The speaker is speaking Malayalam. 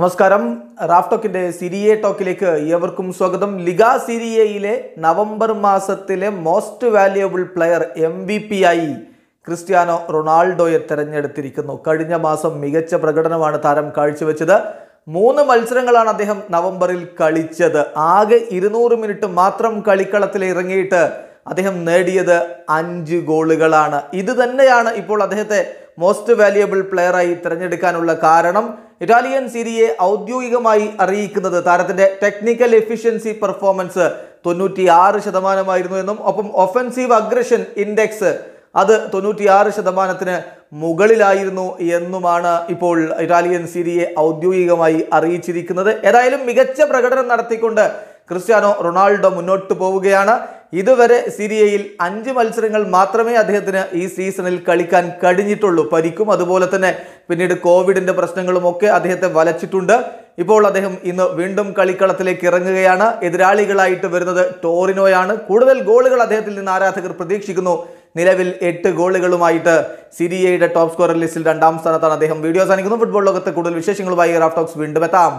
നമസ്കാരം റാഫ്ടോക്കിന്റെ സിരിയെ ടോക്കിലേക്ക് ഏവർക്കും സ്വാഗതം ലിഗ സിരിയയിലെ നവംബർ മാസത്തിലെ most valuable player M V P ആയി ക്രിസ്ത്യാനോ റൊണാൾഡോയെ തെരഞ്ഞെടുത്തിരിക്കുന്നു കഴിഞ്ഞ മാസം മികച്ച പ്രകടനമാണ് താരം കാഴ്ചവെച്ചത് മൂന്ന് മത്സരങ്ങളാണ് അദ്ദേഹം നവംബറിൽ കളിച്ചത് ആകെ ഇരുന്നൂറ് മിനിറ്റ് മാത്രം കളിക്കളത്തിൽ ഇറങ്ങിയിട്ട് അദ്ദേഹം നേടിയത് അഞ്ച് ഗോളുകളാണ് ഇത് തന്നെയാണ് ഇപ്പോൾ അദ്ദേഹത്തെ മോസ്റ്റ് വാല്യുബിൾ പ്ലെയറായി തിരഞ്ഞെടുക്കാനുള്ള കാരണം ഇറ്റാലിയൻ സീരിയെ ഔദ്യോഗികമായി അറിയിക്കുന്നത് താരത്തിന്റെ ടെക്നിക്കൽ എഫിഷ്യൻസി പെർഫോമൻസ് ആറ് ശതമാനമായിരുന്നു എന്നും ഒപ്പം ഒഫൻസീവ് അഗ്രഷൻ ഇൻഡെക്സ് അത് തൊണ്ണൂറ്റിയാറ് ശതമാനത്തിന് മുകളിലായിരുന്നു എന്നുമാണ് ഇപ്പോൾ ഇറ്റാലിയൻ സീരിയെ ഔദ്യോഗികമായി അറിയിച്ചിരിക്കുന്നത് ഏതായാലും മികച്ച പ്രകടനം നടത്തിക്കൊണ്ട് ക്രിസ്ത്യാനോ റൊണാൾഡോ മുന്നോട്ട് പോവുകയാണ് ഇതുവരെ സിരിയയിൽ അഞ്ച് മത്സരങ്ങൾ മാത്രമേ അദ്ദേഹത്തിന് ഈ സീസണിൽ കളിക്കാൻ കഴിഞ്ഞിട്ടുള്ളൂ പരിക്കും അതുപോലെ തന്നെ പിന്നീട് കോവിഡിന്റെ പ്രശ്നങ്ങളുമൊക്കെ അദ്ദേഹത്തെ വലച്ചിട്ടുണ്ട് ഇപ്പോൾ അദ്ദേഹം ഇന്ന് വീണ്ടും കളിക്കളത്തിലേക്ക് ഇറങ്ങുകയാണ് എതിരാളികളായിട്ട് വരുന്നത് ടോറിനോയാണ് കൂടുതൽ ഗോളുകൾ അദ്ദേഹത്തിൽ നിന്ന് ആരാധകർ പ്രതീക്ഷിക്കുന്നു നിലവിൽ എട്ട് ഗോളുകളുമായിട്ട് സിരിയയുടെ ടോപ്പ് സ്കോറർ ലിസ്റ്റിൽ രണ്ടാം സ്ഥാനത്താണ് അദ്ദേഹം വീഡിയോ സാധിക്കുന്നു ഫുട്ബോൾ ലോകത്തെ കൂടുതൽ വിശേഷങ്ങളുമായി റാഫ്റ്റോക്സ് വീണ്ടും എത്താം